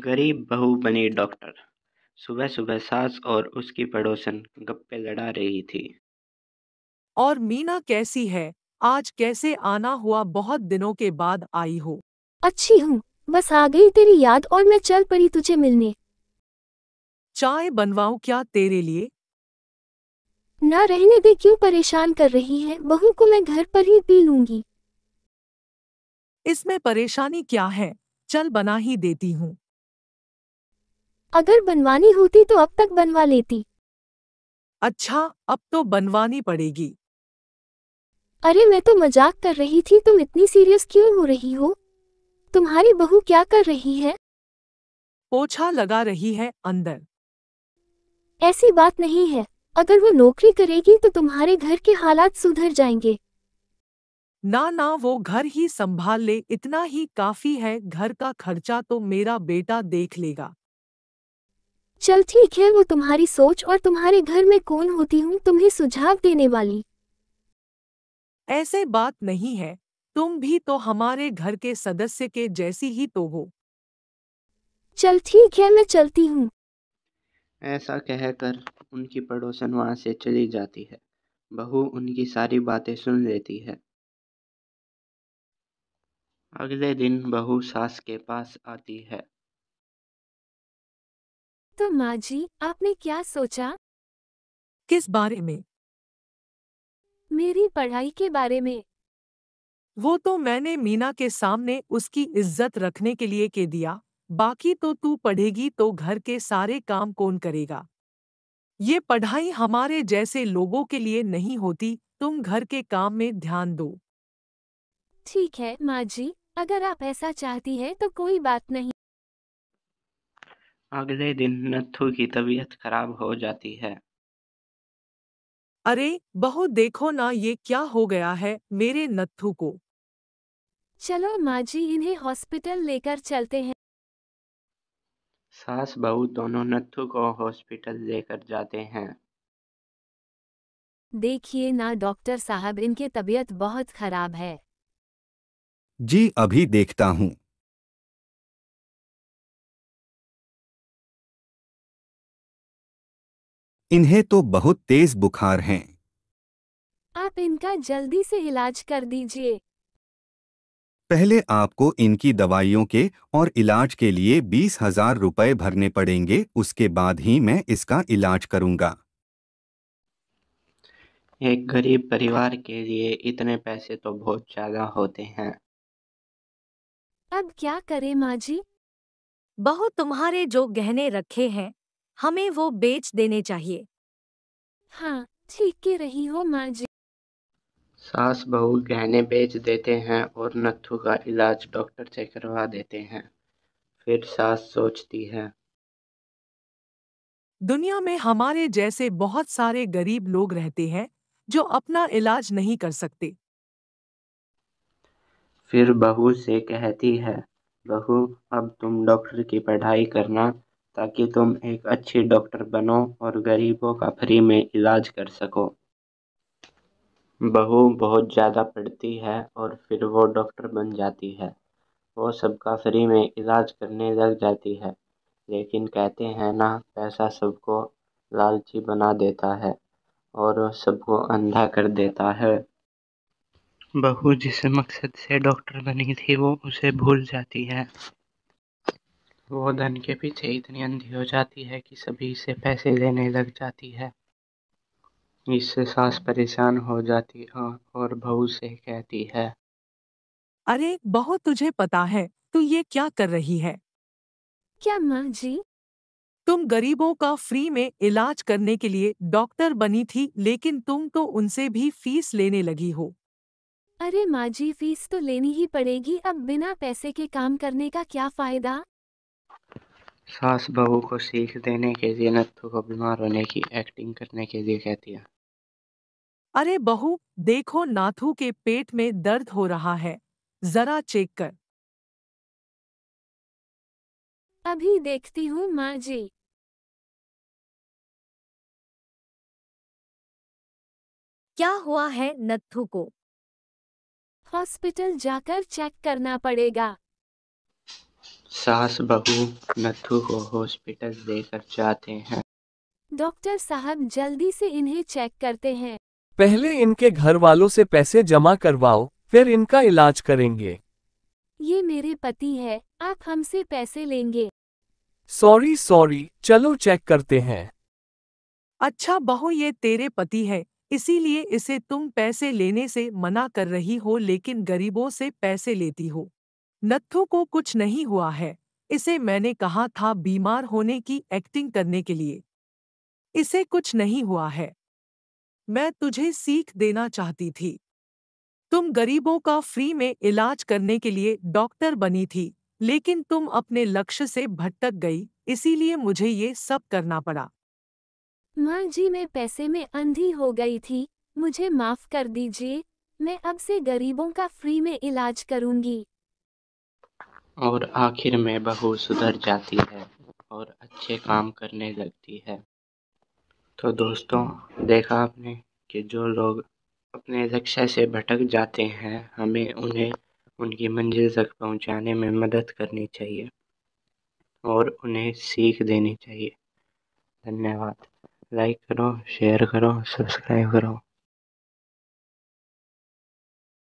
गरीब बहू बनी डॉक्टर सुबह सुबह सास और उसकी पड़ोसन गप्पे लड़ा रही थी और मीना कैसी है आज कैसे आना हुआ बहुत दिनों के बाद आई हो अच्छी हूँ बस आ गई तेरी याद और मैं चल पड़ी तुझे मिलने चाय बनवाऊ क्या तेरे लिए ना रहने दे क्यों परेशान कर रही है बहू को मैं घर पर ही पी लूंगी इसमें परेशानी क्या है चल बना ही देती हूँ अगर बनवानी होती तो अब तक बनवा लेती अच्छा अब तो बनवानी पड़ेगी अरे मैं तो मजाक कर रही थी तुम इतनी सीरियस क्यों हो रही हो तुम्हारी बहू क्या कर रही है पोछा लगा रही है अंदर ऐसी बात नहीं है अगर वो नौकरी करेगी तो तुम्हारे घर के हालात सुधर जाएंगे ना ना वो घर ही संभाल ले इतना ही काफी है घर का खर्चा तो मेरा बेटा देख लेगा चल ठीक है वो तुम्हारी सोच और तुम्हारे घर में कौन होती हूँ तुम्हें सुझाव देने वाली ऐसे बात नहीं है तुम भी तो हमारे घर के सदस्य के जैसी ही तो हो चल ठीक है मैं चलती हूँ ऐसा कहकर उनकी पड़ोसन वहाँ से चली जाती है बहू उनकी सारी बातें सुन लेती है अगले दिन बहू सास के पास आती है तो माँ जी आपने क्या सोचा किस बारे में मेरी पढ़ाई के बारे में वो तो मैंने मीना के सामने उसकी इज्जत रखने के लिए के दिया बाकी तो तू पढ़ेगी तो घर के सारे काम कौन करेगा ये पढ़ाई हमारे जैसे लोगों के लिए नहीं होती तुम घर के काम में ध्यान दो ठीक है माँ जी अगर आप ऐसा चाहती है तो कोई बात नहीं अगले दिन नथु की तबीयत खराब हो जाती है अरे बहु देखो ना ये क्या हो गया है मेरे नथु को चलो माँ जी इन्हें हॉस्पिटल लेकर चलते हैं सास बहू दोनों नथु को हॉस्पिटल लेकर जाते हैं देखिए ना डॉक्टर साहब इनकी तबीयत बहुत खराब है जी अभी देखता हूँ इन्हें तो बहुत तेज बुखार हैं आप इनका जल्दी से इलाज कर दीजिए पहले आपको इनकी दवाइयों के और इलाज के लिए बीस हजार रूपए भरने पड़ेंगे उसके बाद ही मैं इसका इलाज करूंगा एक गरीब परिवार के लिए इतने पैसे तो बहुत ज्यादा होते हैं अब क्या करें माँ जी बहु तुम्हारे जो गहने रखे हैं हमें वो बेच देने चाहिए हाँ ठीक के रही हो माँ जी सास बहू गहने बेच देते हैं और नथु का इलाज डॉक्टर से करवा देते हैं फिर सास सोचती है दुनिया में हमारे जैसे बहुत सारे गरीब लोग रहते हैं जो अपना इलाज नहीं कर सकते फिर बहू से कहती है बहू अब तुम डॉक्टर की पढ़ाई करना ताकि तुम एक अच्छी डॉक्टर बनो और गरीबों का फ्री में इलाज कर सको बहू बहुत ज़्यादा पढ़ती है और फिर वो डॉक्टर बन जाती है वो सबका फ्री में इलाज करने लग जाती है लेकिन कहते हैं ना पैसा सबको लालची बना देता है और सबको अंधा कर देता है बहू जिस मकसद से डॉक्टर बनी थी वो उसे भूल जाती है वो धन के पीछे इतनी अंधी हो जाती है कि सभी से पैसे लेने लग जाती है इससे सास परेशान हो जाती है और बहू से कहती है अरे बहुत तुझे पता है तू ये क्या कर रही है क्या माँ जी तुम गरीबों का फ्री में इलाज करने के लिए डॉक्टर बनी थी लेकिन तुम तो उनसे भी फीस लेने लगी हो अरे माँ जी फीस तो लेनी ही पड़ेगी अब बिना पैसे के काम करने का क्या फायदा सास बहू को सीख देने के लिए नत्थु को बीमार होने की एक्टिंग करने के लिए कहती है अरे बहू देखो नाथू के पेट में दर्द हो रहा है जरा चेक कर अभी देखती हूँ माँ जी क्या हुआ है नत्थु को हॉस्पिटल जाकर चेक करना पड़ेगा सास बहू नथु को हॉस्पिटल लेकर जाते हैं डॉक्टर साहब जल्दी से इन्हें चेक करते हैं पहले इनके घर वालों से पैसे जमा करवाओ फिर इनका इलाज करेंगे ये मेरे पति है आप हमसे पैसे लेंगे सॉरी सॉरी चलो चेक करते हैं अच्छा बहू ये तेरे पति है इसीलिए इसे तुम पैसे लेने से मना कर रही हो लेकिन गरीबों से पैसे लेती हो नत्थू को कुछ नहीं हुआ है इसे मैंने कहा था बीमार होने की एक्टिंग करने के लिए इसे कुछ नहीं हुआ है मैं तुझे सीख देना चाहती थी तुम गरीबों का फ्री में इलाज करने के लिए डॉक्टर बनी थी लेकिन तुम अपने लक्ष्य से भटक गई इसीलिए मुझे ये सब करना पड़ा माँ जी मैं पैसे में अंधी हो गई थी मुझे माफ कर दीजिए मैं अब से गरीबों का फ्री में इलाज करूंगी और आखिर में बहू सुधर जाती है और अच्छे काम करने लगती है तो दोस्तों देखा आपने कि जो लोग अपने लक्ष्य से भटक जाते हैं हमें उन्हें उनकी मंजिल तक पहुंचाने में मदद करनी चाहिए और उन्हें सीख देनी चाहिए धन्यवाद लाइक करो शेयर करो सब्सक्राइब करो